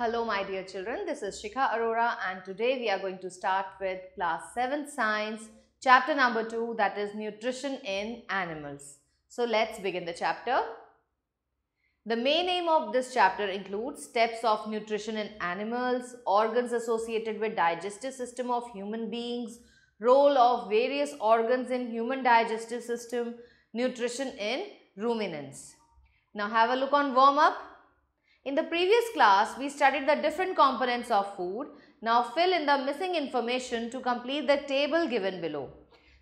Hello my dear children, this is Shikha Arora and today we are going to start with class 7 science chapter number 2 that is nutrition in animals. So let's begin the chapter. The main aim of this chapter includes steps of nutrition in animals, organs associated with digestive system of human beings, role of various organs in human digestive system, nutrition in ruminants. Now have a look on warm up. In the previous class, we studied the different components of food. Now fill in the missing information to complete the table given below.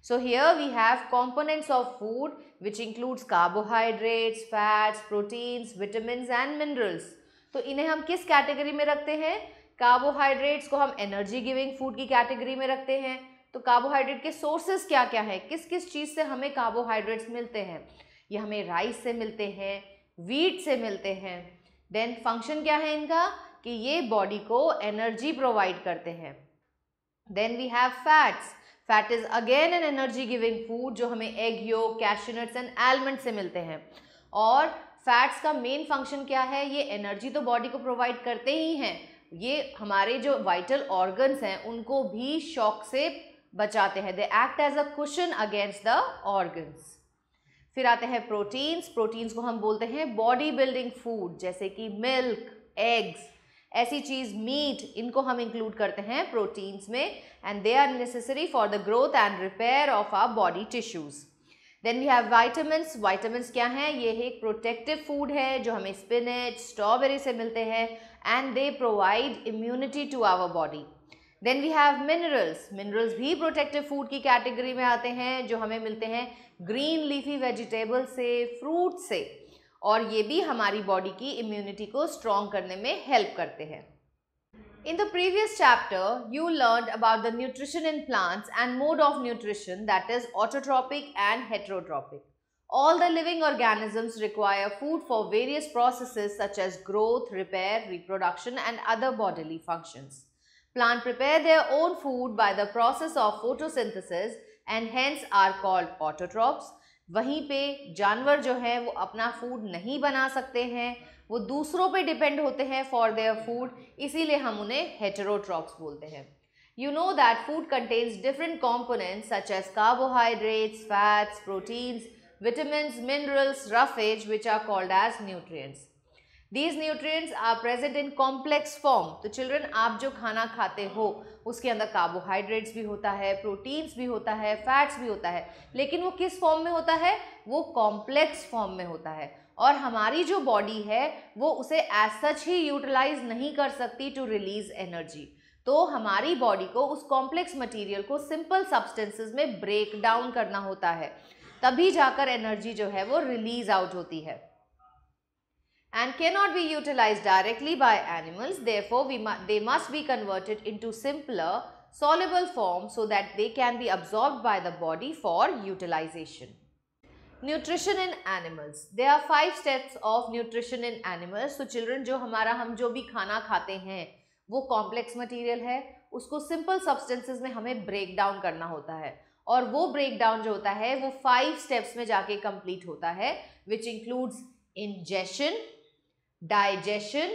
So here we have components of food which includes carbohydrates, fats, proteins, vitamins and minerals. तो इन्हें हम किस category में रखते हैं carbohydrates को हम energy giving food की कैटेगरी में रखते हैं तो कार्बोहाइड्रेट के सोर्सेज क्या क्या है किस किस चीज़ से हमें कार्बोहाइड्रेट्स मिलते हैं ये हमें राइस से मिलते हैं वीट से मिलते हैं देन फंक्शन क्या है इनका कि ये बॉडी को एनर्जी प्रोवाइड करते हैं then we have fats fat is again an energy giving food जो हमें एग यो कैशनट्स एंड आलमंड से मिलते हैं और फैट्स का मेन फंक्शन क्या है ये एनर्जी तो बॉडी को प्रोवाइड करते ही हैं ये हमारे जो वाइटल ऑर्गन्स हैं उनको भी शॉक से बचाते हैं they act as a cushion against the organs फिर आते हैं प्रोटीन्स प्रोटीन्स को हम बोलते हैं बॉडी बिल्डिंग फूड जैसे कि मिल्क एग्स ऐसी चीज़ मीट इनको हम इंक्लूड करते हैं प्रोटीन्स में and they are necessary for the growth and repair of our body tissues then we have vitamins vitamins क्या हैं ये एक प्रोटेक्टिव फूड है जो हमें स्पिनच स्ट्रॉबेरी से मिलते हैं and they provide immunity to our body then we have minerals minerals भी प्रोटेक्टिव फूड की कैटेगरी में आते हैं जो हमें मिलते हैं ग्रीन लीफी वेजिटेबल से फ्रूट से और ये भी हमारी बॉडी की इम्यूनिटी को स्ट्रॉन्ग करने में हेल्प करते हैं in the previous chapter you learn about the nutrition in plants and mode of nutrition that is autotrophic and heterotrophic all the living organisms require food for various process such as growth repair reproduction and other bodily functions Plant prepare their own food by the process of photosynthesis and hence are called autotrophs. वहीं पे जानवर जो हैं वो अपना food नहीं बना सकते हैं वो दूसरों पे डिपेंड होते हैं फॉर देयर फूड इसीलिए हम उन्हें हेटेरोट्रॉप्स बोलते हैं You know that food contains different components such as carbohydrates, fats, proteins, vitamins, minerals, roughage which are called as nutrients. These nutrients are present in complex form तो children आप जो खाना खाते हो उसके अंदर कार्बोहाइड्रेट्स भी होता है प्रोटीन्स भी होता है फैट्स भी होता है लेकिन वो किस फॉर्म में होता है वो कॉम्प्लेक्स फॉर्म में होता है और हमारी जो बॉडी है वो उसे एज सच ही यूटिलाइज नहीं कर सकती टू रिलीज एनर्जी तो हमारी बॉडी को उस कॉम्प्लेक्स मटेरियल को सिंपल सब्सटेंसेस में ब्रेक डाउन करना होता है तभी जाकर एनर्जी जो है वो रिलीज आउट होती है and cannot be utilized directly by animals. Therefore, we mu they must be converted into simpler soluble form so that they can be absorbed by the body for utilization. Nutrition in animals. There are five steps of nutrition in animals. So, children, jo hamara hum jo bhi khana khate hain, wo complex material hai. Usko simple substances mein hume break down karna hota hai. Aur wo break down jo hota five steps mein jaake complete hota hai, which includes ingestion, digestion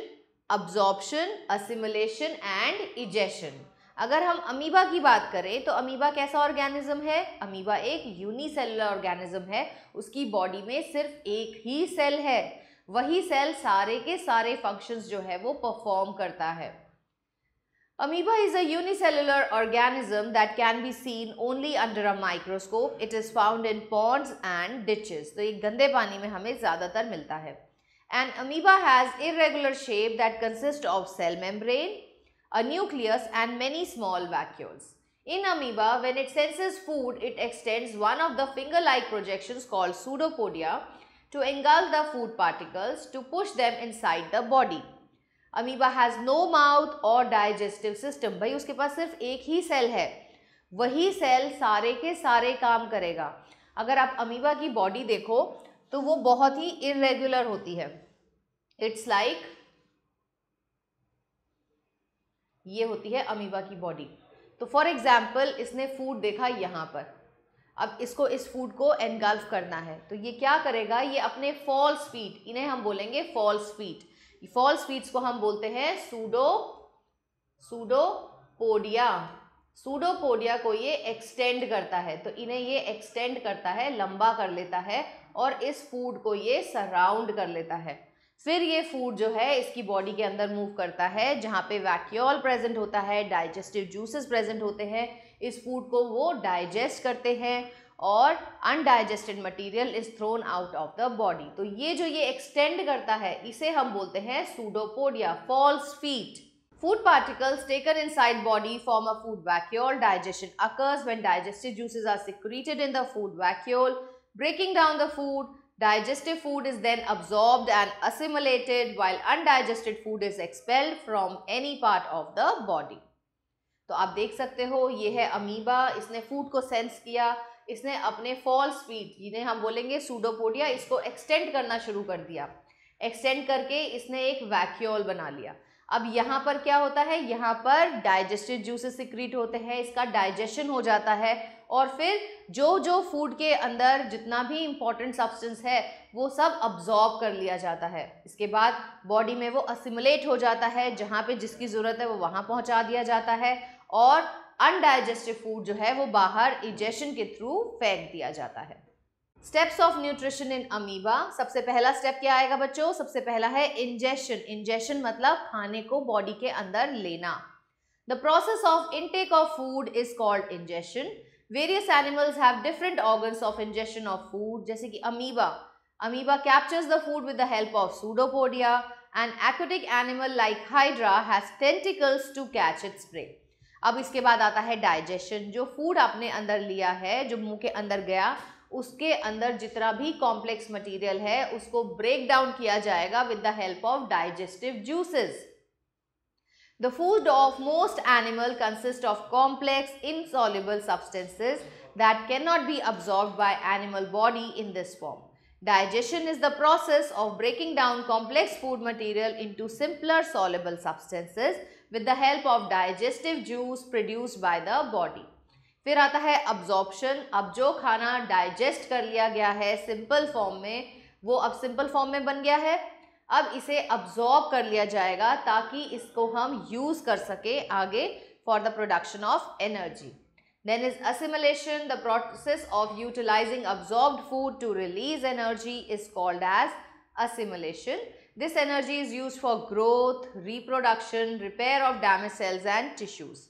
absorption assimilation and egestion अगर हम amoeba की बात करें तो amoeba कैसा organism है amoeba एक unicellular organism है उसकी बॉडी में सिर्फ एक ही सेल है वही सेल सारे के सारे फंक्शंस जो है वो परफॉर्म करता है amoeba is a unicellular organism that can be seen only under a microscope it is found in ponds and ditches तो ये गंदे पानी में हमें ज़्यादातर मिलता है An amoeba has irregular shape that consists of cell membrane, a nucleus and many small vacuoles. In amoeba, when it senses food, it extends one of the finger-like projections called pseudopodia to engulf the food particles to push them inside the body. Amoeba has no mouth or digestive system. भाई उसके पास सिर्फ एक ही cell है वही cell सारे के सारे काम करेगा अगर आप अमीबा की बॉडी देखो तो वो बहुत ही इरेगुलर होती है इट्स लाइक ये होती है अमीबा की बॉडी तो फॉर एग्जाम्पल इसने फूड देखा यहाँ पर अब इसको इस फूड को एनगल्फ करना है तो ये क्या करेगा ये अपने फॉल्स फीट इन्हें हम बोलेंगे फॉल्स फीट फॉल्स फीट्स को हम बोलते हैं सूडो सूडोपोडिया सूडोपोडिया को ये एक्सटेंड करता है तो इन्हें ये एक्सटेंड करता है लंबा कर लेता है और इस फूड को ये सराउंड कर लेता है फिर ये फूड जो है इसकी बॉडी के अंदर मूव करता है जहाँ पे वैक्यूल प्रेजेंट होता है डाइजेस्टिव जूसेस प्रेजेंट होते हैं इस फूड को वो डाइजेस्ट करते हैं और undigested material is thrown out of the body तो ये जो ये एक्सटेंड करता है इसे हम बोलते हैं pseudopodia false feet particles taken inside body form a food vacuole digestion occurs when digestive juices are secreted in the food vacuole breaking down the food Digestive food is then absorbed and assimilated while undigested food is expelled from any part of the body. तो आप देख सकते हो ये है amoeba इसने food को sense किया इसने अपने फॉल्स फीट जिन्हें हम बोलेंगे सूडोपोडिया इसको एक्सटेंड करना शुरू कर दिया एक्सटेंड करके इसने एक वैक्यूल बना लिया अब यहाँ पर क्या होता है यहाँ पर डाइजेस्टिव जूसेस सिक्रीट होते हैं इसका डाइजेशन हो जाता है और फिर जो जो फूड के अंदर जितना भी इम्पॉर्टेंट सब्सटेंस है वो सब अब्जॉर्ब कर लिया जाता है इसके बाद बॉडी में वो असिमुलेट हो जाता है जहाँ पे जिसकी ज़रूरत है वो वहाँ पहुँचा दिया जाता है और अनडाइजेस्टिव फूड जो है वो बाहर इजेशन के थ्रू फेंक दिया जाता है steps of nutrition in amoeba सबसे पहला स्टेप क्या आएगा बच्चों सबसे पहला है इंजेशन इंजेशन मतलब खाने को बॉडी के अंदर लेना the process of intake of food is called ingestion various animals have different organs of ingestion of food जैसे कि amoeba amoeba captures the food with the help of pseudopodia and aquatic animal like hydra has tentacles to catch its prey अब इसके बाद आता है digestion जो food आपने अंदर लिया है जो मुंह के अंदर गया उसके अंदर जितना भी कॉम्प्लेक्स मटेरियल है उसको ब्रेक डाउन किया जाएगा with the help of digestive juices The food of most animal consists of complex insoluble substances that cannot be absorbed by animal body in this form. Digestion is the process of breaking down complex food material into simpler soluble substances with the help of digestive juice produced by the body. फिर आता है absorption. अब जो खाना digest कर लिया गया है simple form में वो अब simple form में बन गया है अब इसे अब्जॉर्ब कर लिया जाएगा ताकि इसको हम यूज कर सके आगे for the production of energy then is assimilation the process of utilising absorb food to release energy is called as assimilation this energy is use for growth reproduction repair of damage cells and tissues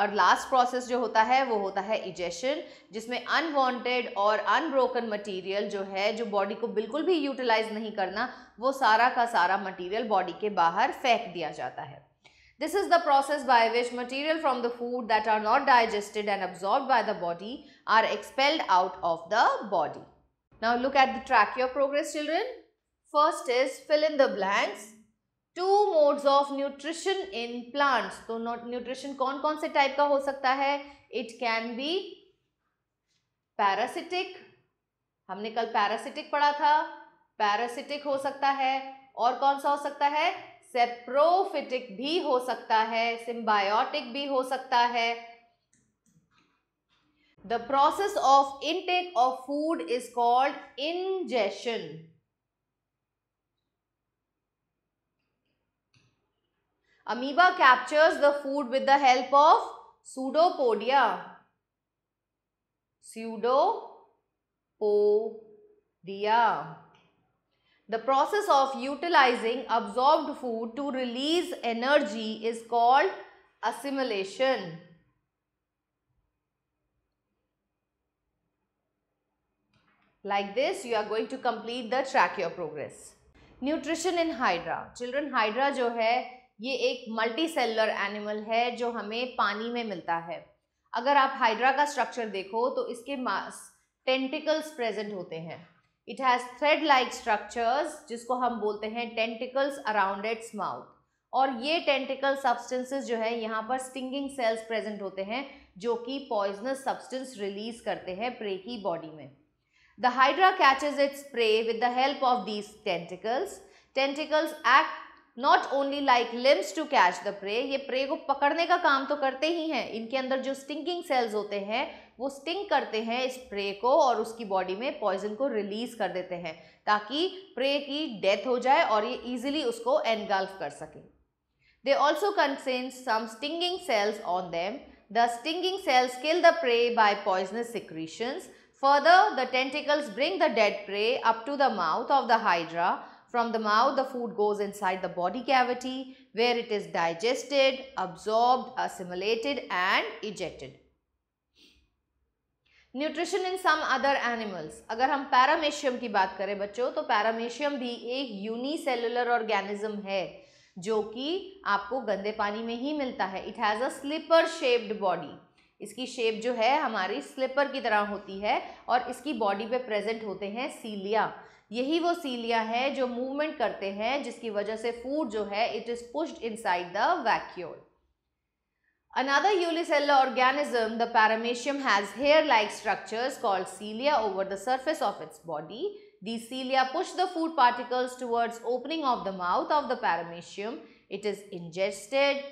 और last process जो होता है वो होता है egestion जिसमें unwanted और unbroken material जो है जो बॉडी को बिल्कुल भी यूटिलाइज नहीं करना वो सारा का सारा मटेरियल बॉडी के बाहर फेंक दिया जाता है this is the process by which material from the food that are not digested and absorb by the body are expelled out of the body now look at the track your progress children first is fill in the blanks two modes of nutrition in plants तो nutrition कौन कौन से type का हो सकता है it can be parasitic हमने कल पैरासिटिक पढ़ा था पैरासिटिक हो सकता है और कौन सा हो सकता है सेप्रोफिटिक भी हो सकता है सिम्बायोटिक भी हो सकता है the process of intake of food is called ingestion Amoeba captures the food with the help of pseudopodia. Pseudopodia. The process of utilizing absorbed food to release energy is called assimilation. Like this, you are going to complete the track your progress. Nutrition in Hydra. Children, Hydra jo hai. ये एक multi cellular animal है जो हमें पानी में मिलता है अगर आप हाइड्रा का स्ट्रक्चर देखो तो इसके मास टेंटिकल्स प्रेजेंट होते हैं it has thread like structures जिसको हम बोलते हैं टेंटिकल्स अराउंड इट्स माउथ और ये टेंटिकल सब्सटेंसेस जो है यहाँ पर स्टिंगिंग सेल्स प्रेजेंट होते हैं जो कि पॉइजनस सब्सटेंस रिलीज करते हैं प्रे की बॉडी में the hydra catches its prey with the help of these tentacles tentacles act not only like limbs to catch the prey ये प्रे को पकड़ने का काम तो करते ही हैं इनके अंदर जो स्टिंकिंग सेल्स होते हैं वो स्टिंग करते हैं इस प्रे को और उसकी बॉडी में पॉइजन को रिलीज कर देते हैं ताकि प्रे की डेथ हो जाए और ये ईजिली उसको एनगल्फ कर सके they also contain some stinging cells on them the stinging cells kill the prey by poisonous secretions further the tentacles bring the dead prey up to the mouth of the hydra From the mouth, the food goes inside the body cavity where it is digested, absorbed, assimilated and ejected. Nutrition in some other animals अगर हम paramecium की बात करें बच्चों तो paramecium भी एक unicellular organism है जो कि आपको गंदे पानी में ही मिलता है it has a slipper shaped body इसकी शेप जो है हमारी स्लिपर की तरह होती है और इसकी बॉडी पे प्रेजेंट होते हैं सीलिया यही वो सीलिया है जो मूवमेंट करते हैं जिसकी वजह से फूड जो है it is pushed inside the vacuole another unicellular organism the paramecium has hair like structure called cilia over the surface of its body the cilia push the food particles towards opening of the mouth of the paramecium it is ingested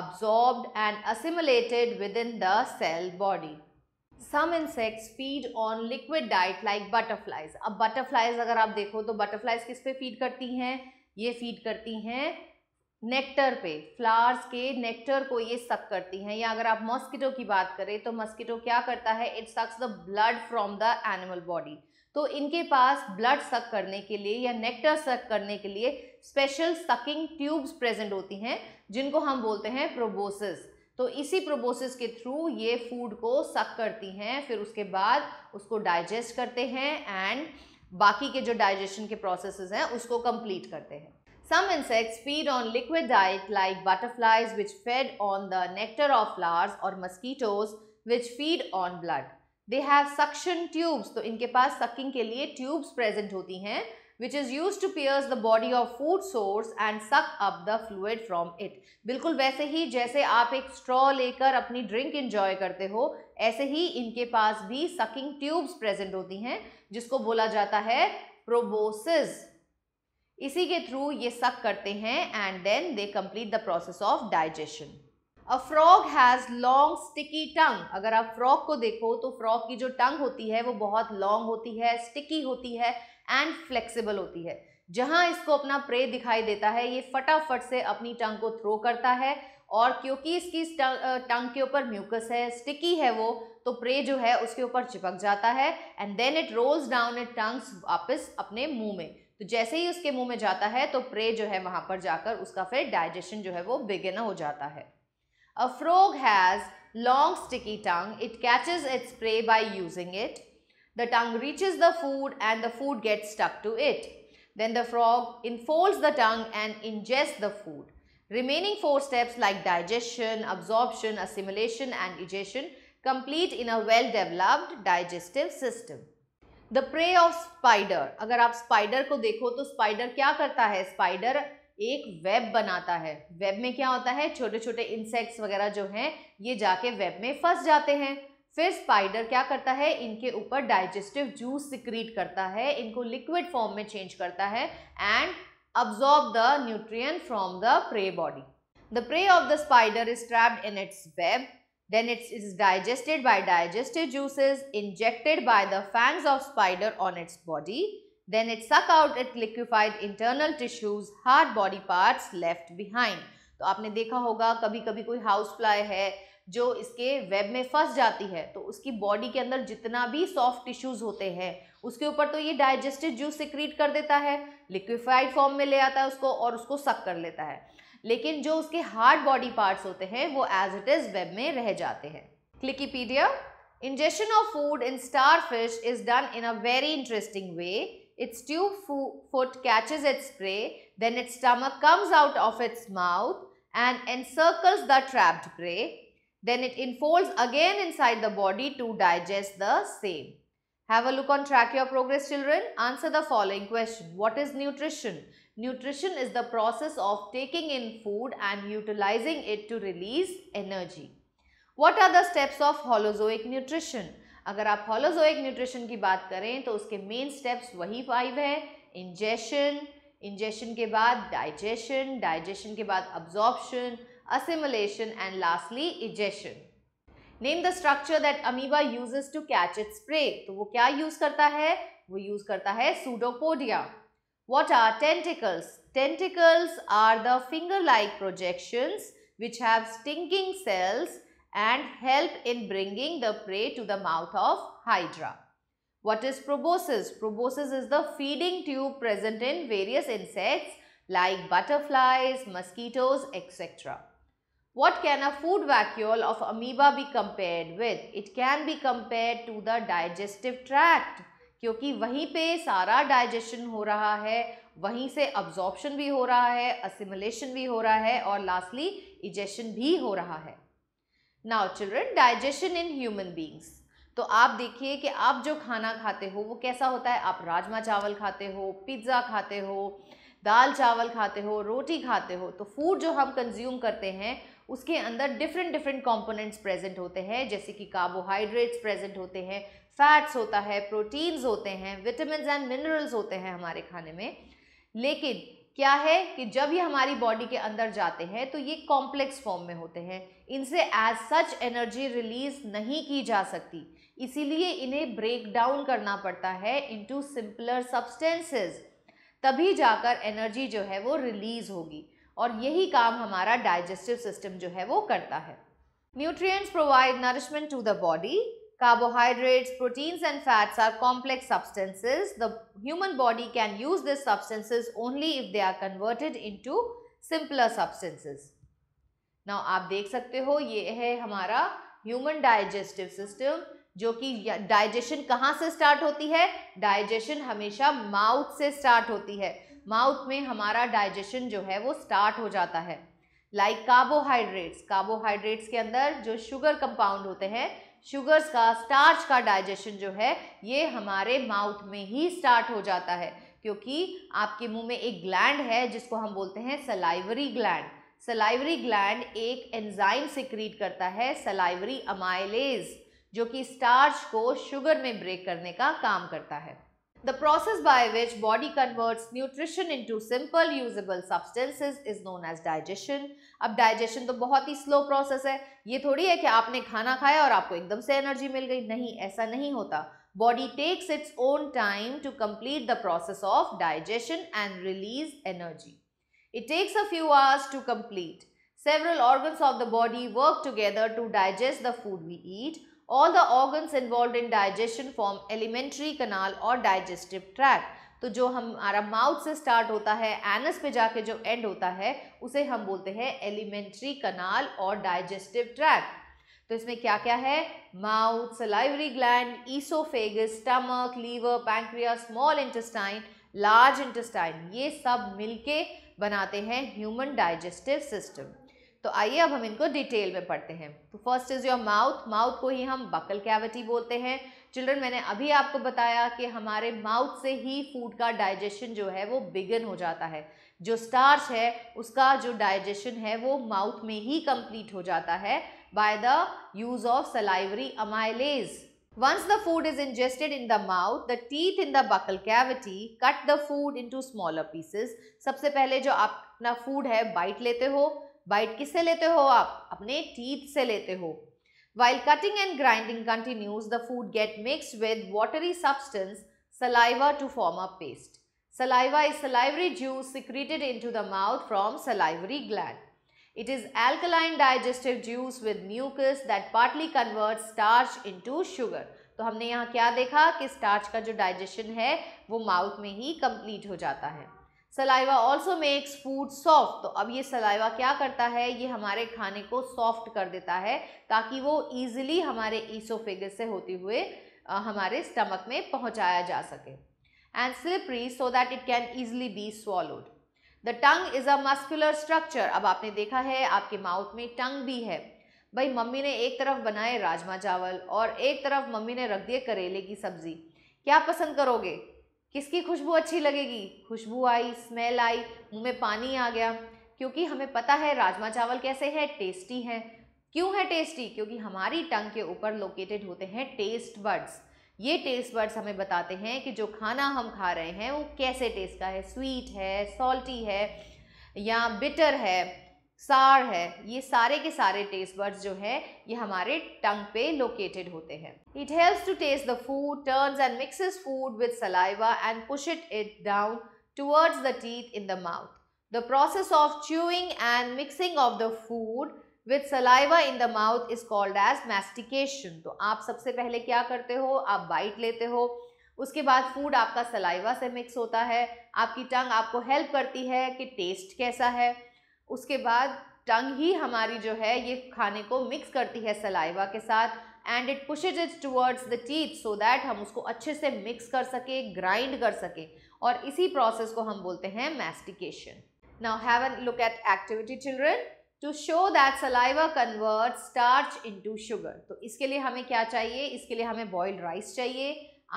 absorbed and assimilated within the cell body. some insects feed on liquid diet like butterflies ab butterflies agar aap dekho to butterflies kis pe feed karti hain ye feed karti hain nectar पे flowers के nectar को ये सक करती हैं या अगर आप मॉस्किटो की बात करें तो मॉस्किटो क्या करता है it sucks the blood from the animal body तो इनके पास ब्लड सक करने के लिए या नेक्टर सक करने के लिए स्पेशल सकिंग ट्यूब्स प्रेजेंट होती हैं जिनको हम बोलते हैं प्रोबोसिस तो इसी प्रोबोसिस के थ्रू ये फूड को सक करती हैं फिर उसके बाद उसको डाइजेस्ट करते हैं एंड बाकी के जो डाइजेशन के प्रोसेस हैं उसको कंप्लीट करते हैं some insects feed on liquid diet like butterflies which fed on the nectar of flowers और mosquitoes which feed on blood they have suction tubes तो इनके पास सकिंग के लिए ट्यूब्स प्रेजेंट होती हैं which is use to pierce the body of food source and suck up the fluid from it बिल्कुल वैसे ही जैसे आप एक स्ट्रॉ लेकर अपनी ड्रिंक इंजॉय करते हो ऐसे ही इनके पास भी सकिंग ट्यूब्स प्रेजेंट होती हैं जिसको बोला जाता है प्रोबोसिस इसी के थ्रू ये सक करते हैं and then they complete the process of digestion a frog has long sticky tongue अगर आप फ्रॉग को देखो तो फ्रॉग की जो टंग होती है वो बहुत लॉन्ग होती है स्टिकी होती है एंड फ्लेक्सिबल होती है जहां इसको अपना प्रे दिखाई देता है ये फटाफट से अपनी टंग को थ्रो करता है और क्योंकि इसकी टंग के ऊपर म्यूकस है स्टिकी है वो तो प्रे जो है उसके ऊपर चिपक जाता है and then it rolls down it tongues वापस अपने मुंह में तो जैसे ही उसके मुंह में जाता है तो प्रे जो है वहां पर जाकर उसका फिर डाइजेशन जो है वो बिगिन हो जाता है a frog has long sticky tongue it catches its prey by using it The tongue reaches the food and the food gets stuck to it. Then the frog enfolds the tongue and ingests the food. Remaining four steps like digestion, absorption, assimilation and egestion complete in a well-developed digestive system. the prey of spider agar aap spider ko dekho to spider kya karta hai spider एक web बनाता है web में क्या होता है छोटे छोटे insects वगैरह जो हैं ये जाके वेब में फंस जाते हैं फिर स्पाइडर क्या करता है इनके ऊपर डाइजेस्टिव जूस सिक्रीट करता है इनको लिक्विड फॉर्म में चेंज करता है and absorb the nutrient from the prey body the prey of the spider is trapped in its web then its is digested by digestive juices injected by the fangs of spider on its body then its suck out it liquefied internal tissues hard body parts left behind तो आपने देखा होगा कभी कभी कोई house fly है जो इसके वेब में फंस जाती है तो उसकी बॉडी के अंदर जितना भी सॉफ्ट टिश्यूज होते हैं उसके ऊपर तो ये डाइजेस्टिव जूस सिक्रीट कर देता है लिक्विफाइड फॉर्म में ले आता है उसको और उसको सक कर लेता है लेकिन जो उसके हार्ड बॉडी पार्ट्स होते हैं वो एज इट इज वेब में रह जाते हैं Clickipedia ingestion of food in star fish is done in a very interesting way its tube foot catches its prey then its stomach comes out of its mouth and and circles the trapped prey Then it infolds again inside the body to digest the same. Have a look on Track Your Progress children. Answer the following question. What is nutrition? Nutrition is the process of taking in food and utilizing it to release energy. What are the steps of holozoic nutrition? अगर आप holozoic nutrition की बात करें तो उसके main steps वही five है ingestion ingestion के बाद डाइजेशन डाइजेशन के बाद absorption assimilation and lastly ejection. Name the structure that amoeba uses to catch its prey. So, वो क्या यूज करता है वो यूज करता है What are tentacles? Tentacles are the finger-like projections which have stinking cells and help in bringing the prey to the mouth of hydra. What is proboscis? Proboscis is the feeding tube present in various insects like butterflies, mosquitoes, etc. What can a food vacuole of amoeba be compared with? It can be compared to the digestive tract. क्योंकि वहीं पे सारा digestion हो रहा है वहीं से absorption भी हो रहा है असिमुलेशन भी हो रहा है और लास्टली इजेशन भी हो रहा है now children digestion in human beings तो आप देखिए कि आप जो खाना खाते हो वो कैसा होता है आप राजमा चावल खाते हो पिज़्ज़ा खाते हो दाल चावल खाते हो रोटी खाते हो तो फूड जो हम कंज्यूम करते हैं उसके अंदर डिफरेंट डिफरेंट कॉम्पोनेंट्स प्रेजेंट होते हैं जैसे कि कार्बोहाइड्रेट्स प्रेजेंट होते हैं फैट्स होता है प्रोटीन्स होते हैं विटामिन एंड मिनरल्स होते हैं हमारे खाने में लेकिन क्या है कि जब ये हमारी बॉडी के अंदर जाते हैं तो ये कॉम्प्लेक्स फॉर्म में होते हैं इनसे एज सच एनर्जी रिलीज नहीं की जा सकती इसीलिए इन्हें ब्रेक डाउन करना पड़ता है इनटू सिंपलर सब्सटेंसेस तभी जाकर एनर्जी जो है वो रिलीज़ होगी और यही काम हमारा डाइजेस्टिव सिस्टम जो है वो करता है nutrients provide nourishment to the body carbohydrates proteins and fats are complex substances the human body can use this substances only if they are converted into simpler substances ना आप देख सकते हो ये है हमारा ह्यूमन डाइजेस्टिव सिस्टम जो कि डाइजेशन कहाँ से स्टार्ट होती है डाइजेशन हमेशा माउथ से स्टार्ट होती है माउथ में हमारा डाइजेशन जो है वो स्टार्ट हो जाता है लाइक कार्बोहाइड्रेट्स कार्बोहाइड्रेट्स के अंदर जो शुगर कंपाउंड होते हैं शुगर्स का स्टार्च का डाइजेशन जो है ये हमारे माउथ में ही स्टार्ट हो जाता है क्योंकि आपके मुंह में एक ग्लैंड है जिसको हम बोलते हैं सलाइवरी ग्लैंड सलाइवरी ग्लैंड एक एंजाइम सिक्रीट करता है सलाइवरी अमाइलेज जो कि स्टार्च को शुगर में ब्रेक करने का काम करता है the process by which body converts nutrition into simple usable substances is known as digestion. अब digestion तो बहुत ही slow process है ये थोड़ी है कि आपने खाना खाया और आपको एकदम से energy मिल गई नहीं ऐसा नहीं होता Body takes its own time to complete the process of digestion and release energy. It takes a few hours to complete. Several organs of the body work together to digest the food we eat all the organs involve in digestion form alimentary canal और digestive track तो जो हमारा mouth से start होता है anus पे जाके जो एंड होता है उसे हम बोलते हैं एलिमेंट्री कनाल और डाइजेस्टिव ट्रैक तो इसमें क्या क्या है mouth salivary gland oesophagus stomach liver pancreas small intestine large intestine ये सब मिलके बनाते हैं ह्यूमन डाइजेस्टिव सिस्टम तो आइए अब हम इनको डिटेल में पढ़ते हैं तो first is your mouth mouth को ही हम बकल कैविटी बोलते हैं चिल्ड्रन मैंने अभी आपको बताया कि हमारे माउथ से ही फूड का डाइजेशन जो है वो बिगन हो जाता है जो स्टार्च है उसका जो डाइजेशन है वो माउथ में ही कंप्लीट हो जाता है by the use of salivary amylase the food is ingested in the mouth the teeth in the buccal cavity cut the food into smaller pieces. सबसे पहले जो आप अपना फूड है बाइट लेते हो बाइट किससे लेते हो आप अपने टीथ से लेते हो while cutting and grinding continues the food get mix with watery substance saliva to form a paste saliva is salivary juice secreted into the mouth from salivary gland it is alkaline digestive juice with mucus that partly convert starch into sugar तो हमने यहाँ क्या देखा कि starch का जो digestion है वो माउथ में ही कंप्लीट हो जाता है saliva also makes food soft तो अब ये सलाइवा क्या करता है ये हमारे खाने को सॉफ्ट कर देता है ताकि वो ईजिली हमारे ईसोफेगस से होते हुए आ, हमारे स्टमक में पहुँचाया जा सके and slippery so that it can easily be swallowed the tongue is a muscular structure अब आपने देखा है आपके माउथ में टंग भी है भाई मम्मी ने एक तरफ बनाए राजमा चावल और एक तरफ मम्मी ने रख दिए करेले की सब्ज़ी क्या पसंद करोगे किसकी खुशबू अच्छी लगेगी खुशबू आई स्मेल आई मुंह में पानी आ गया क्योंकि हमें पता है राजमा चावल कैसे हैं टेस्टी हैं क्यों है टेस्टी क्योंकि हमारी टंग के ऊपर लोकेटेड होते हैं टेस्ट बर्ड्स ये टेस्ट बर्ड्स हमें बताते हैं कि जो खाना हम खा रहे हैं वो कैसे टेस्ट का है स्वीट है सॉल्टी है या बिटर है सार है ये सारे के सारे टेस्ट बर्ड्स जो है ये हमारे टंग पे लोकेटेड होते हैं it helps to taste the food turns and mixes food with saliva and push it it down towards the teeth in the mouth the process of chewing and mixing of the food with saliva in the mouth is called as mastication तो आप सबसे पहले क्या करते हो आप bite लेते हो उसके बाद फूड आपका सलाइवा से मिक्स होता है आपकी टंग आपको हेल्प करती है कि टेस्ट कैसा है उसके बाद टंग ही हमारी जो है ये खाने को मिक्स करती है सलाइवा के साथ and it pushes it towards the teeth so that हम उसको अच्छे से मिक्स कर सके ग्राइंड कर सके और इसी प्रोसेस को हम बोलते हैं mastication now have an look at activity children to show that saliva convert starch to sugar तो इसके लिए हमें क्या चाहिए इसके लिए हमें बॉइल्ड राइस चाहिए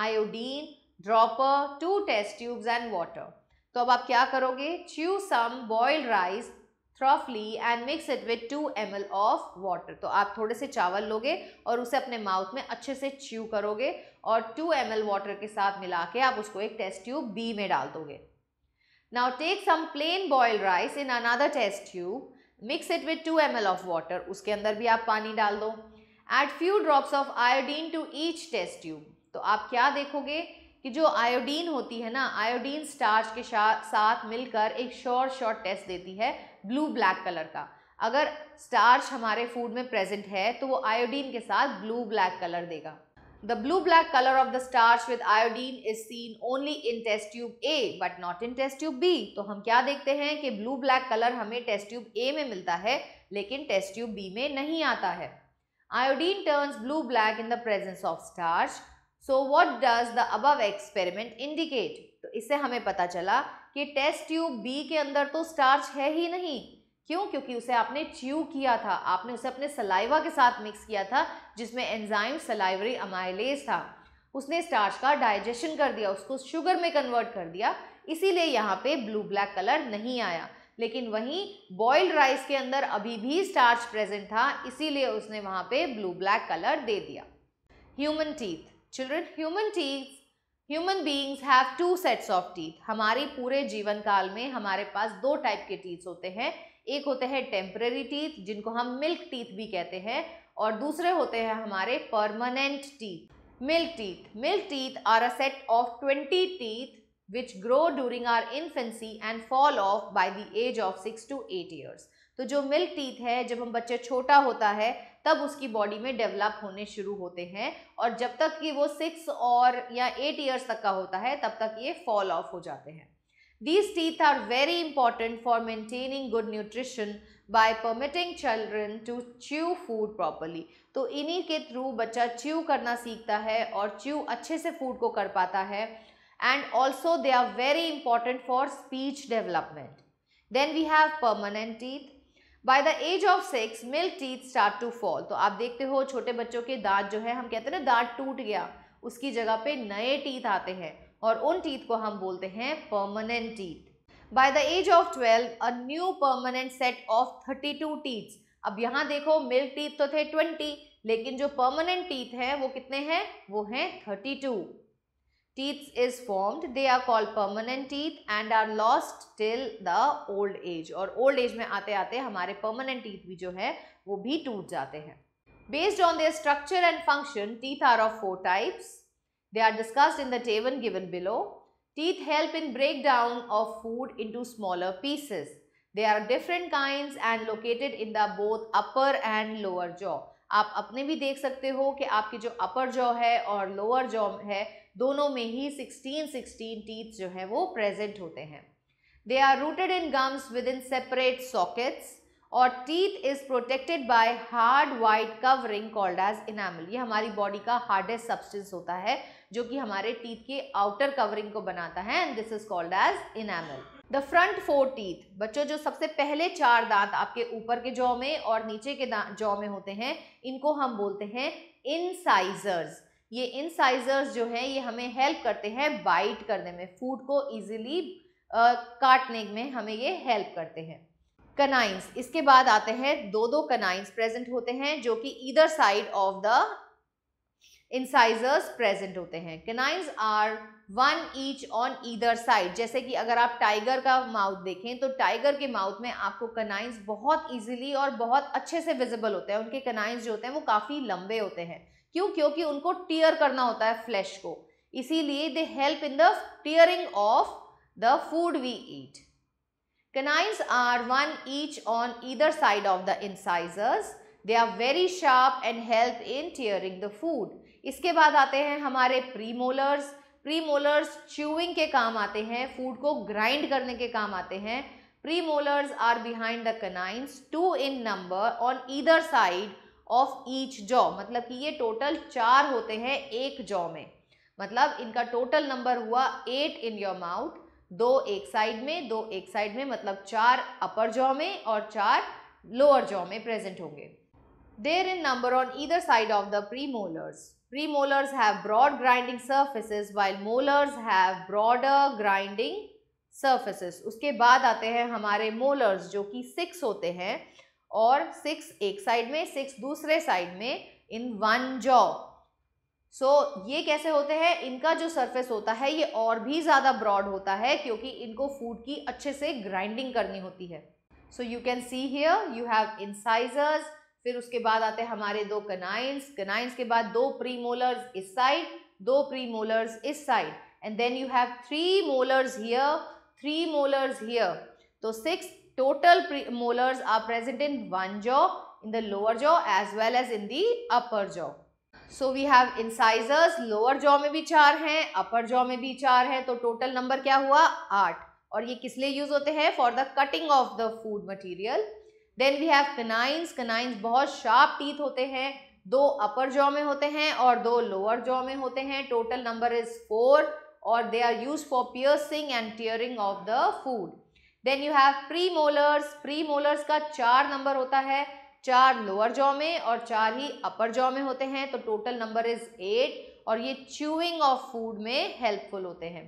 iodine dropper two test tubes and water तो अब आप क्या करोगे chew some boiled rice roughly and mix it with M ml of water तो आप थोड़े से चावल लोगे और उसे अपने माउथ में अच्छे से च्यू करोगे और टू एम एल वाटर के साथ मिला के आप उसको एक टेस्ट ट्यूब बी में डाल दोगे now take some plain boil rice in another test tube mix it with two M L of water उसके अंदर भी आप पानी डाल दो add few drops of iodine to each test tube तो आप क्या देखोगे कि जो आयोडीन होती है ना आयोडीन स्टार्च के साथ मिलकर एक शॉर्ट शॉर्ट टेस्ट देती है ब्लू ब्लैक कलर का अगर स्टार्च हमारे फूड में प्रेजेंट है तो वो आयोडीन के साथ ब्लू ब्लैक कलर देगा the blue black colour of the starch with iodine is seen only in test tube A but not in test tube B तो हम क्या देखते हैं कि ब्लू ब्लैक कलर हमें टेस्ट्यूब ए में मिलता है लेकिन टेस्ट्यूब बी में नहीं आता है iodine turns blue black in the presence of starch so what does the above experiment indicate तो इससे हमें पता चला कि टेस्ट ट्यूब बी के अंदर तो स्टार्च है ही नहीं क्यों क्योंकि उसे आपने च्यू किया था आपने उसे अपने सलाइवा के साथ मिक्स किया था जिसमें एंजाइम सलाइवरी अमाइलेज था उसने स्टार्च का डाइजेशन कर दिया उसको शुगर में कन्वर्ट कर दिया इसीलिए यहाँ पे ब्लू ब्लैक कलर नहीं आया लेकिन वहीं बॉइल्ड राइस के अंदर अभी भी स्टार्च प्रेजेंट था इसीलिए उसने वहाँ पे ब्लू ब्लैक कलर दे दिया human teeth children human teeth human beings have two sets of teeth हमारे पूरे जीवन काल में हमारे पास दो टाइप के टीथ होते हैं एक होते हैं टेम्प्रेरी टीथ जिनको हम मिल्क टीथ भी कहते हैं और दूसरे होते हैं हमारे permanent teeth milk teeth milk teeth are a set of twenty teeth which grow during are infancy and fall off by the age of six to eight years तो जो मिल्क टीथ है जब हम बच्चे छोटा होता है तब उसकी बॉडी में डेवलप होने शुरू होते हैं और जब तक कि वो सिक्स और या एट ईयर्स तक का होता है तब तक ये फॉल ऑफ हो जाते हैं these teeth are very important for maintaining good nutrition by permitting children to chew food properly तो इन्हीं के थ्रू बच्चा च्यू करना सीखता है और च्यू अच्छे से फूड को कर पाता है and also they are very important for speech development then we have permanent teeth by the age of six milk teeth start to fall तो आप देखते हो छोटे बच्चों के दांत जो है हम कहते हैं ना दांत टूट गया उसकी जगह पे नए टीथ आते हैं और उन टीथ को हम बोलते हैं permanent teeth by the age of twelve a new permanent set of thirty two teeth अब यहाँ देखो मिल्क टीथ तो थे ट्वेंटी लेकिन जो परमानेंट टीथ हैं वो कितने हैं वो हैं thirty two teeth is formed they are called permanent teeth and are lost till the old age or old age mein aate aate hamare permanent teeth bhi jo hai wo bhi toot jate hain based on their structure and function teeth are of four types they are discussed in the table given below teeth help in breakdown of food into smaller pieces they are different kinds and located in the both upper and lower jaw आप अपने भी देख सकते हो कि आपकी जो अपर jaw है और लोअर जॉ है दोनों में ही 16 16 टीथ जो है वो प्रेजेंट होते हैं they are rooted in gums within separate sockets और teeth is protected by hard white covering called as enamel ये हमारी बॉडी का हार्डेस्ट सब्सटेंस होता है जो कि हमारे टीथ के आउटर कवरिंग को बनाता है and this is called as enamel the front four teeth बच्चों जो सबसे पहले चार दांत आपके ऊपर के जॉ में और नीचे के जॉ में होते हैं इनको हम बोलते हैं इनसाइजर्स ये इनसाइजर्स जो हैं ये हमें हेल्प करते हैं बाइट करने में फूड को ईजिली काटने में हमें ये हेल्प करते हैं कनाइंस इसके बाद आते हैं दो दो कनाइंस प्रेजेंट होते हैं जो कि either side of the incisors present होते हैं canines are one each on either side जैसे कि अगर आप टाइगर का माउथ देखें तो टाइगर के माउथ में आपको कनाइंस बहुत ईजिली और बहुत अच्छे से विजिबल होते हैं उनके कनाइंस जो होते हैं वो काफ़ी लंबे होते हैं क्यों क्योंकि उनको टीयर करना होता है फ्लैश को इसीलिए they help in the tearing of the food we eat canines are one each on either side of the incisors they are very sharp and help in tearing the food इसके बाद आते हैं हमारे premolars premolars chewing के काम आते हैं food को ग्राइंड करने के काम आते हैं premolars are behind the canines two in number on either side of each jaw मतलब कि ये टोटल चार होते हैं एक जॉ में मतलब इनका टोटल नंबर हुआ एट इन योर माउथ दो एक साइड में दो एक साइड में मतलब चार अपर जॉ में और चार लोअर जॉ में प्रेजेंट होंगे there in number on either side of the premolars premolars have broad grinding surfaces while molars have broader grinding surfaces उसके बाद आते हैं हमारे मोलर्स जो कि सिक्स होते हैं और सिक्स एक साइड में सिक्स दूसरे साइड में इन वन जॉ सो ये कैसे होते हैं इनका जो सरफेस होता है ये और भी ज़्यादा ब्रॉड होता है क्योंकि इनको फूड की अच्छे से ग्राइंडिंग करनी होती है so you can see here you have incisors फिर उसके बाद आते हैं हमारे दो कनाइंस कनाइंस के बाद दो प्री मोलर्स इस साइड दो प्री मोलर्स इस side and then you have three molars here three molars here तो six Total molars are present in one jaw, in the lower jaw as well as in the upper jaw. So we have incisors lower jaw में भी चार हैं upper jaw में भी चार हैं तो टोटल नंबर क्या हुआ आठ और ये किस लिए यूज होते हैं for the cutting of the food material then we have canines canines बहुत शार्प टीथ होते हैं दो अपर जॉ में होते हैं और दो लोअर जॉ में होते हैं टोटल नंबर इज फोर और they are use for piercing and tearing of the food then you have premolars premolars का चार नंबर होता है चार लोअर जॉ में और चार ही अपर जॉ में होते हैं तो टोटल नंबर इज एट और ये च्यूइंग ऑफ फूड में हेल्पफुल होते हैं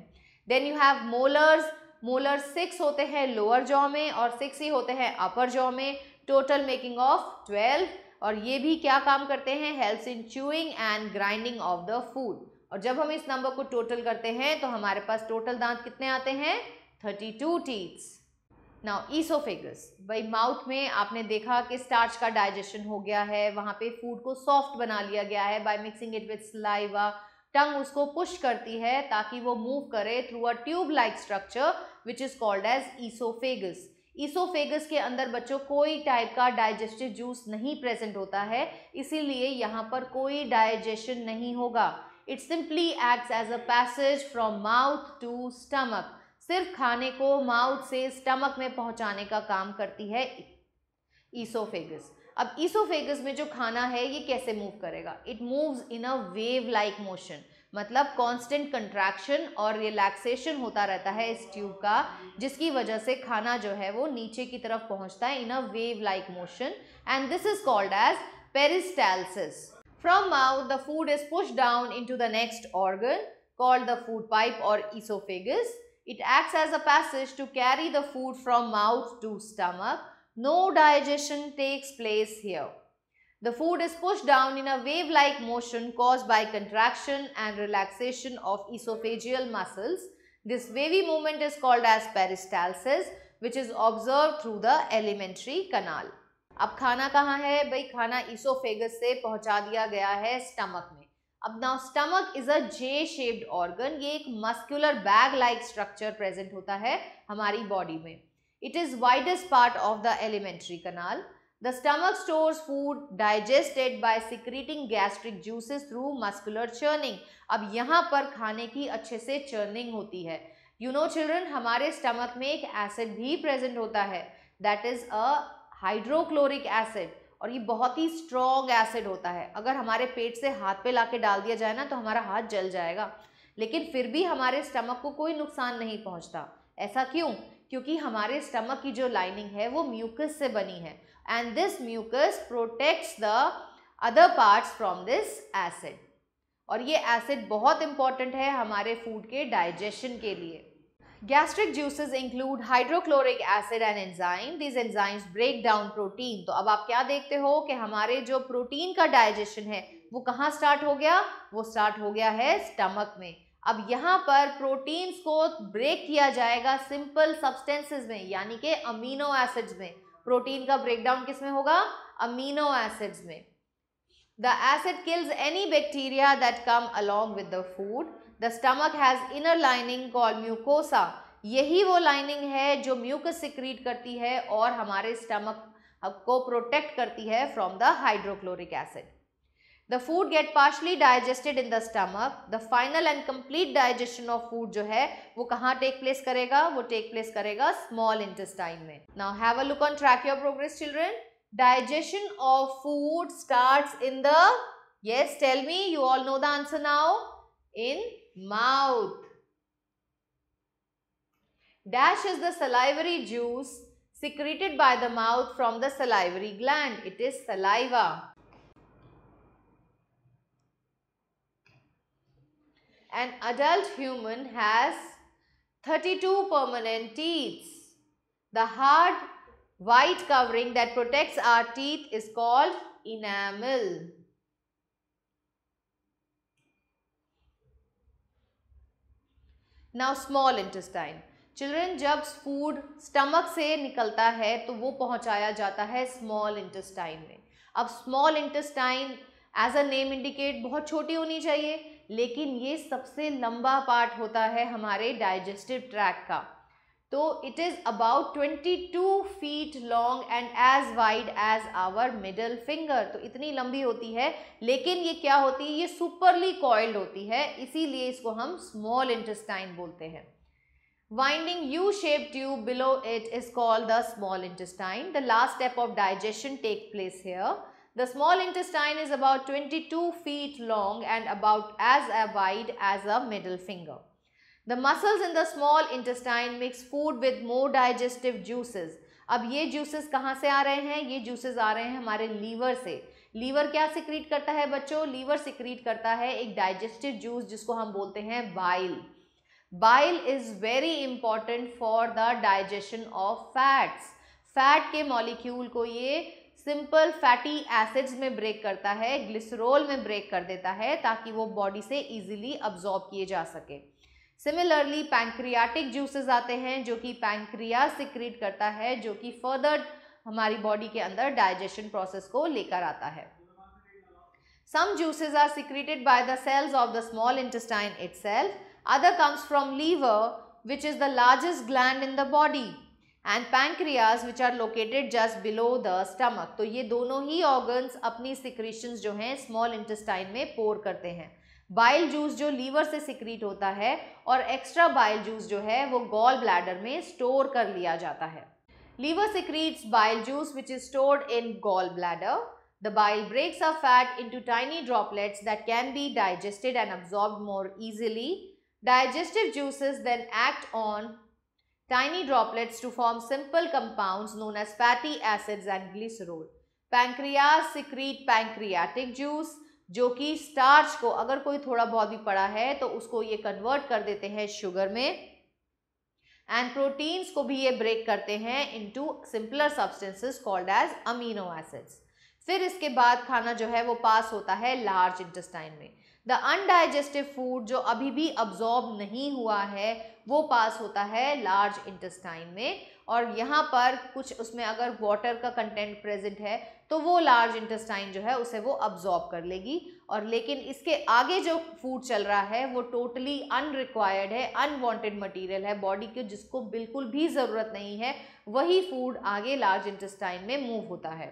then you have molars molar six होते हैं लोअर जॉ में और सिक्स ही होते हैं अपर जॉ में टोटल मेकिंग ऑफ ट्वेल्व और ये भी क्या काम करते हैं helps in chewing and grinding of the food और जब हम इस नंबर को टोटल करते हैं तो हमारे पास टोटल दांत कितने आते हैं thirty two teeths now oesophagus भाई माउथ में आपने देखा कि स्टार्च का डाइजेशन हो गया है वहाँ पे फूड को सॉफ्ट बना लिया गया है by mixing it with saliva tongue उसको पुश करती है ताकि वो मूव करे through a tube like structure which is called as oesophagus oesophagus के अंदर बच्चों कोई टाइप का डाइजेस्टिव जूस नहीं प्रेजेंट होता है इसीलिए यहाँ पर कोई डाइजेशन नहीं होगा it simply acts as a passage from mouth to stomach सिर्फ खाने को माउथ से स्टमक में पहुंचाने का काम करती है ईसोफेगस अब ईसोफेगस में जो खाना है ये कैसे मूव करेगा it moves in a wave like motion मतलब कांस्टेंट कंट्रैक्शन और रिलैक्सेशन होता रहता है इस ट्यूब का जिसकी वजह से खाना जो है वो नीचे की तरफ पहुंचता है in a wave like motion and this is called as peristalsis from mouth the food is push down into the next organ called the food pipe और oesophagus It acts as a passage to carry the food from mouth to stomach. No digestion takes place here. The food is pushed down in a wave-like motion caused by contraction and relaxation of esophageal muscles. This wavy movement is called as peristalsis which is observed through the alimentary canal. अब खाना कहाँ है भाई खाना esophagus से पहुंचा दिया गया है stomach में अब now stomach is a J shaped organ ये एक muscular bag like structure present होता है हमारी बॉडी में it is widest part of the alimentary canal the stomach stores food digested by secreting gastric juices through muscular churning अब यहाँ पर खाने की अच्छे से चर्निंग होती है यू नो चिल्ड्रन हमारे स्टमक में एक एसिड भी प्रेजेंट होता है that is a hydrochloric acid और ये बहुत ही स्ट्रॉन्ग एसिड होता है अगर हमारे पेट से हाथ पे ला के डाल दिया जाए ना तो हमारा हाथ जल जाएगा लेकिन फिर भी हमारे स्टमक को कोई नुकसान नहीं पहुंचता ऐसा क्यों क्योंकि हमारे स्टमक की जो लाइनिंग है वो म्यूकस से बनी है and this mucus protects the other parts from this acid और ये एसिड बहुत इंपॉर्टेंट है हमारे फूड के डाइजेशन के लिए gastric juices include hydrochloric acid and enzyme these enzymes break down protein तो अब आप क्या देखते हो कि हमारे जो प्रोटीन का डाइजेशन है वो कहाँ स्टार्ट हो गया वो स्टार्ट हो गया है स्टमक में अब यहाँ पर प्रोटीन्स को ब्रेक किया जाएगा सिंपल सब्सटेंसेस में यानी कि अमीनो एसिड्स में प्रोटीन का ब्रेकडाउन किस में होगा अमीनो एसिड्स में the acid kills any bacteria that come along with the food the stomach has inner lining call mucosa यही वो लाइनिंग है जो म्यूकस सिक्रीट करती है और हमारे स्टमक को प्रोटेक्ट करती है from the hydrochloric acid the food get partially digested in the stomach the final and complete digestion of food जो है वो कहाँ टेक प्लेस करेगा वो टेक प्लेस करेगा स्मॉल इंटेस्टाइन में now have a look on track your progress children digestion of food start in the yes tell me you all know the answer now in mouth. Dash is the salivary juice secreted by the mouth from the salivary gland. It is saliva. An adult human has 32 permanent teeth. The hard white covering that protects our teeth is called enamel. Now small intestine children जब food stomach से निकलता है तो वो पहुंचाया जाता है small intestine में अब small intestine as a name indicate बहुत छोटी होनी चाहिए लेकिन ये सबसे लंबा पार्ट होता है हमारे डाइजेस्टिव ट्रैक का तो it is about 22 feet long and as wide as our middle finger तो इतनी लंबी होती है लेकिन ये क्या होती है ये सुपरली कॉइल्ड होती है इसीलिए इसको हम स्मॉल इंटेस्टाइन बोलते हैं winding U shape tube below it is called the small intestine the last step of digestion take place here The small intestine is about 22 feet long and about as wide as a middle finger. The muscles in the small intestine mix food with more digestive juices अब ये juices कहाँ से आ रहे हैं ये juices आ रहे हैं हमारे लीवर से लीवर क्या सिक्रीट करता है बच्चों लीवर सिक्रीट करता है एक डाइजेस्टिव जूस जिसको हम बोलते हैं bile bile is very important for the digestion of fats fat के मॉलिक्यूल को ये सिंपल फैटी एसिड्स में ब्रेक करता है ग्लिसरोल में ब्रेक कर देता है ताकि वो बॉडी से इजीली अब्जॉर्ब किए जा सके सिमिलरली पैंक्रियाटिक जूसेस आते हैं जो कि पैंक्रिया सिक्रीट करता है जो कि फर्दर हमारी बॉडी के अंदर डाइजेशन प्रोसेस को लेकर आता है some juices are secreted by the cells of the small intestine it other comes from liver which is the largest gland in the body and pancreas which are located just below the stomach तो ये दोनों ही organs अपनी secretions जो हैं small intestine में pour करते हैं bile juice जो लीवर से सिक्रीट होता है और एक्स्ट्रा बाइल जूस जो है वो गॉल ब्लैडर में स्टोर कर लिया जाता है liver secretes bile juice which is stored in gall bladder the bile breaks a fat into tiny droplets that can be digested and absorb more easily digestive juices then act on tiny droplets to form simple compound known as fatty acids and glycerol pancreas secrete pancreatic juice जो कि starch को अगर कोई थोड़ा बहुत भी पड़ा है तो उसको ये कन्वर्ट कर देते हैं शुगर में एंड प्रोटीन्स को भी ये ब्रेक करते हैं into simpler substances called as amino acids फिर इसके बाद खाना जो है वो पास होता है लार्ज इंटेस्टाइन में द अनडाइजेस्टिव फूड जो अभी भी अब्जॉर्ब नहीं हुआ है वो पास होता है लार्ज इंटेस्टाइन में और यहाँ पर कुछ उसमें अगर वाटर का कंटेंट प्रेजेंट है तो वो लार्ज इंटेस्टाइन जो है उसे वो अब्जॉर्ब कर लेगी और लेकिन इसके आगे जो फूड चल रहा है वो टोटली अनरिक्वायर्ड है अनवांटेड मटेरियल है बॉडी के जिसको बिल्कुल भी ज़रूरत नहीं है वही फूड आगे लार्ज इंटेस्टाइन में मूव होता है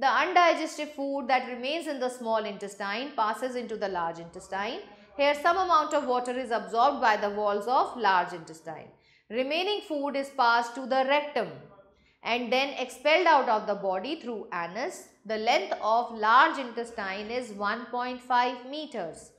the undigestive food that remains in the small intestine passes in the large intestine here some amount of water is absorb by the walls of large intestine Remaining food is passed to the rectum and then expelled out of the body through anus. The length of large intestine is 1.5 meters.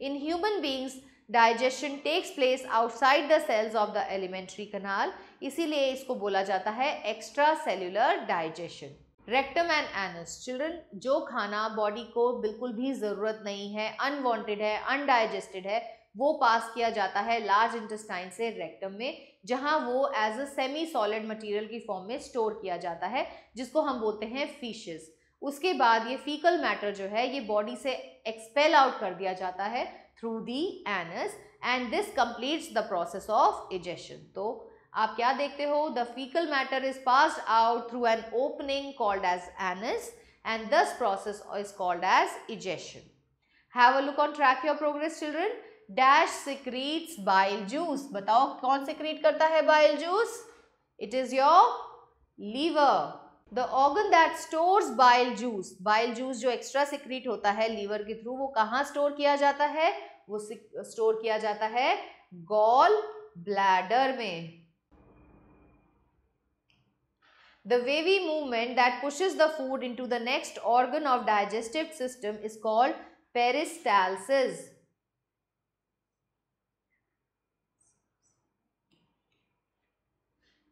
In human beings, digestion takes place outside the cells of the alimentary canal इसीलिए इसको बोला जाता है extracellular digestion rectum and anus children जो खाना body को बिल्कुल भी ज़रूरत नहीं है अनवांटेड है अनडाइजेस्टेड है वो पास किया जाता है लार्ज इंटेस्टाइन से रेक्टम में जहाँ वो as a semi solid material की फॉर्म में स्टोर किया जाता है जिसको हम बोलते हैं फीशेज उसके बाद ये फीकल मैटर जो है ये बॉडी से एक्सपेल आउट कर दिया जाता है through the anus and this completes the process of egestion तो आप क्या देखते हो the faecal matter is pass out through an opening called as anus and this process is called as egestion have a look on track your progress children. Dash secretes bile juice बताओ कौन secrete करता है bile juice it is your liver the organ that stores bile juice bile juice जो extra secrete होता है liver के through वो कहाँ स्टोर किया जाता है वो स्टोर किया जाता है गॉल ब्लैडर में the wavy movement that pushes the food into the next organ of digestive system is called peristalsis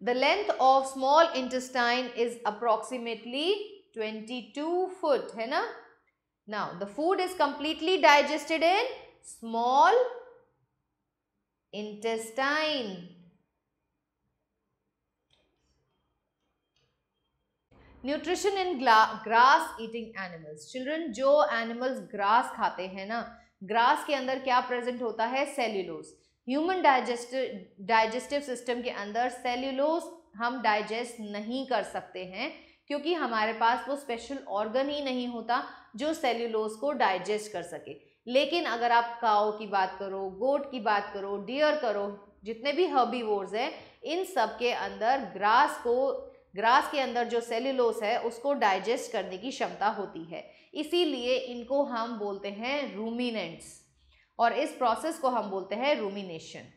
The length of small intestine is approximately 22 foot, है ना? Now, the food is completely digested in small intestine. Nutrition in grass eating animals children जो animals grass खाते हैं ना grass के अंदर क्या present होता है cellulose human digestive digestive system के अंदर सेल्यूलोस हम डाइजेस्ट नहीं कर सकते हैं क्योंकि हमारे पास वो स्पेशल ऑर्गन ही नहीं होता जो सेल्यूलोस को डाइजेस्ट कर सके लेकिन अगर आप काओ की बात करो गोट की बात करो डियर करो जितने भी वोर्स हैं इन सब के अंदर ग्रास को ग्रास के अंदर जो सेल्यूलोस है उसको डाइजेस्ट करने की क्षमता होती है इसीलिए इनको हम बोलते हैं रूमिनेंट्स और इस प्रोसेस को हम बोलते हैं rumination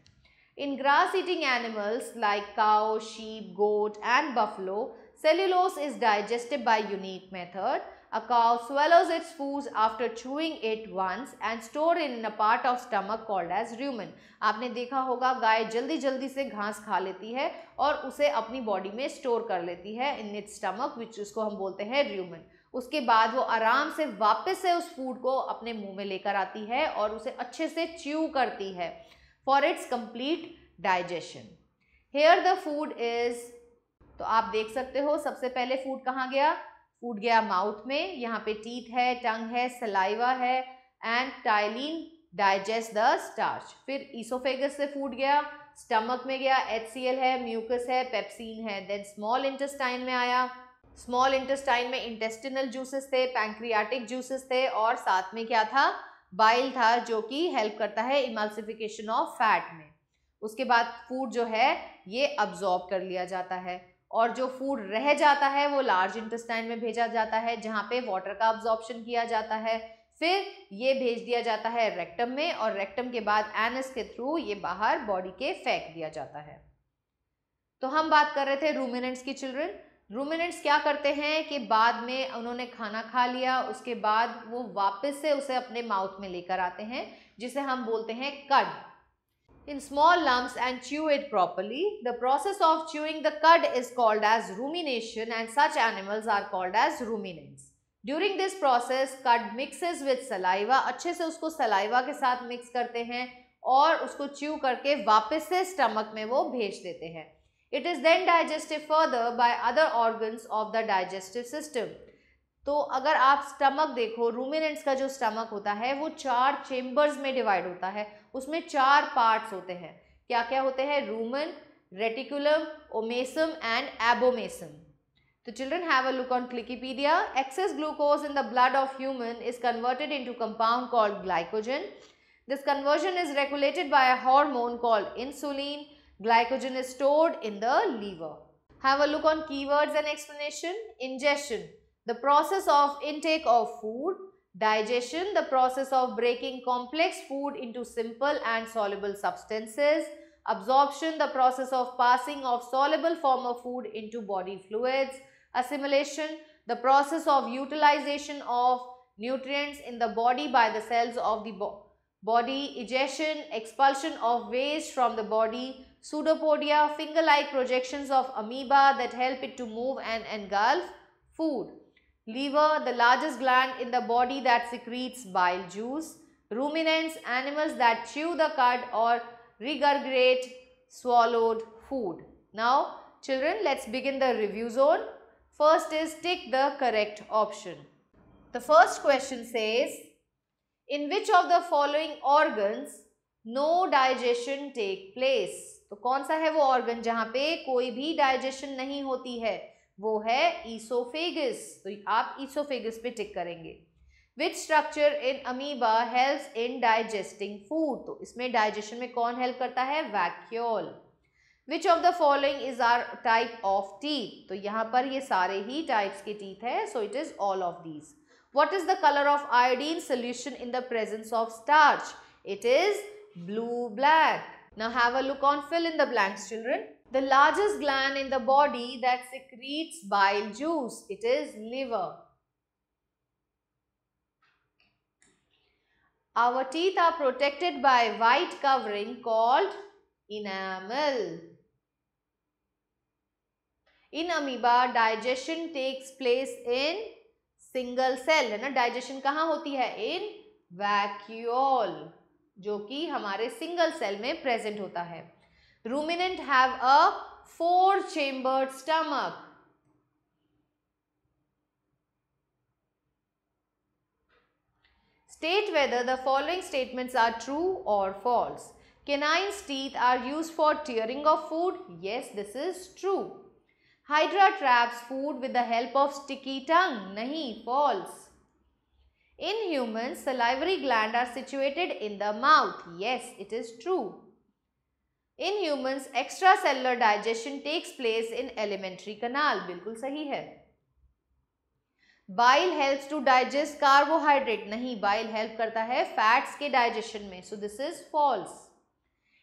in grass eating animals like cow sheep goat and buffalo cellulose is digested by unique method a cow swallows its foods after chewing it once and store in a part of stomach called as rumen आपने देखा होगा गाय जल्दी जल्दी से घास खा लेती है और उसे अपनी बॉडी में स्टोर कर लेती है इन इट्स स्टमक विच उसको हम बोलते हैं र्यूमन उसके बाद वो आराम से वापस से उस फूड को अपने मुंह में लेकर आती है और उसे अच्छे से च्यू करती है for its complete digestion here the food is तो आप देख सकते हो सबसे पहले फूड कहाँ गया फूड गया माउथ में यहाँ पे टीथ है टंग है सलाइवा है and ptyalin digest the starch फिर ईसोफेगस से फूड गया स्टमक में गया एच है म्यूकस है पेप्सिन है देन स्मॉल इंटेस्टाइन में आया स्मॉल इंटेस्टाइन में इंटेस्टिनल जूसेस थे पैंक्रियाटिक जूसेस थे और साथ में क्या था बाइल था जो कि हेल्प करता है इमल्सिफिकेशन ऑफ फैट में उसके बाद फूड जो है ये अब्जॉर्ब कर लिया जाता है और जो फूड रह जाता है वो लार्ज इंटेस्टाइन में भेजा जाता है जहाँ पे वाटर का अब्जॉर्बशन किया जाता है फिर ये भेज दिया जाता है रेक्टम में और रेक्टम के बाद एनस के थ्रू ये बाहर बॉडी के फेंक दिया जाता है तो हम बात कर रहे थे रूमिनेंट्स की चिल्ड्रन रूमिनेंट्स क्या करते हैं कि बाद में उन्होंने खाना खा लिया उसके बाद वो वापस से उसे अपने माउथ में लेकर आते हैं जिसे हम बोलते हैं cud in small lumps and chew it properly the process of chewing the cud is called as rumination and such animals are called as ruminants during this process cud mix with saliva अच्छे से उसको saliva के साथ mix करते हैं और उसको chew करके वापस से स्टमक में वो भेज देते हैं it is then digestive further by other organs of the digestive system तो अगर आप स्टमक देखो रूमिनेंट्स का जो स्टमक होता है वो चार चेम्बर्स में डिवाइड होता है उसमें चार पार्ट्स होते हैं क्या क्या होते हैं rumen reticulum omasum and abomasum तो children have a look on Clickipedia excess glucose in the blood of human is converted into compound called glycogen this conversion is regulated by a hormone called insulin Glycogen is stored in the liver. Have a look on keywords and explanation. Ingestion, the process of intake of food. Digestion, the process of breaking complex food into simple and soluble substances. Absorption, the process of passing of soluble form of food into body fluids. Assimilation, the process of utilization of nutrients in the body by the cells of the bo body, ejection, expulsion of waste from the body, pseudopodia, finger-like projections of amoeba that help it to move and engulf food. Liver, the largest gland in the body that secretes bile juice. Ruminants, animals that chew the cud or regurgitate swallowed food. Now, children, let's begin the review zone. First is tick the correct option. The first question says, in which of the following organs no digestion take place? तो कौन सा है वो organ जहाँ पे कोई भी digestion नहीं होती है वो है ईसोफेगस तो आप ईसोफेगस पे टिक करेंगे which structure in amoeba help in digesting food तो इसमें डाइजेशन में कौन हेल्प करता है vacuole which of the following is are type of teeth तो यहाँ पर ये सारे ही टाइप्स के टीथ है so it is all of these what is the colour of iodine solution in the presence of starch it is blue black Now have a look on fill in the blanks children. The largest gland in the body that secretes bile juice, it is liver. Our teeth are protected by white covering called enamel. In amoeba, digestion takes place in single cell. है digestion कहाँ होती है? In vacuole. जो कि हमारे single cell में present होता है ruminant have a four chamber stomach state whether the following statement are true और false canines teeth are use for tearing of food yes this is true hydra traps food with the help of sticky tongue नहीं false In humans, salivary gland are situated in the mouth. Yes, it is true. In humans, extracellular digestion takes place in elementary canal. Bilkul sahi hai. Bile helps to digest carbohydrate. Nahi, bile help karta hai fats ke digestion mein. So, this is false.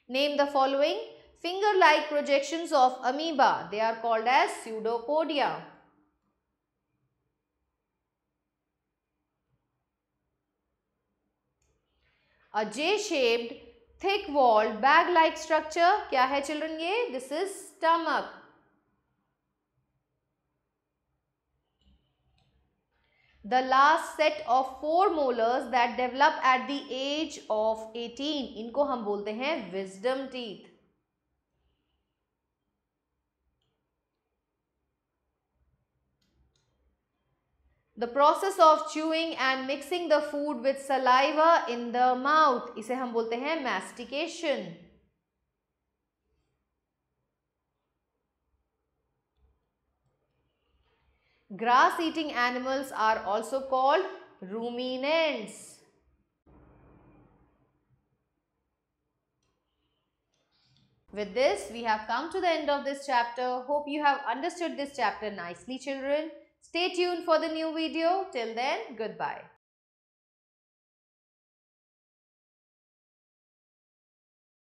Name the following. Finger-like projections of amoeba. They are called as pseudopodia. A J shaped thick wall bag like structure क्या है children ये this is stomach the last set of four molars that develop at the age of eighteen इनको हम बोलते हैं wisdom teeth The process of chewing and mixing the food with saliva in the mouth. इसे हम बोलते हैं mastication grass eating animals are also called ruminants. With this, we have come to the end of this chapter. Hope you have understood this chapter nicely, children. Stay tuned for the new video. Till then, goodbye.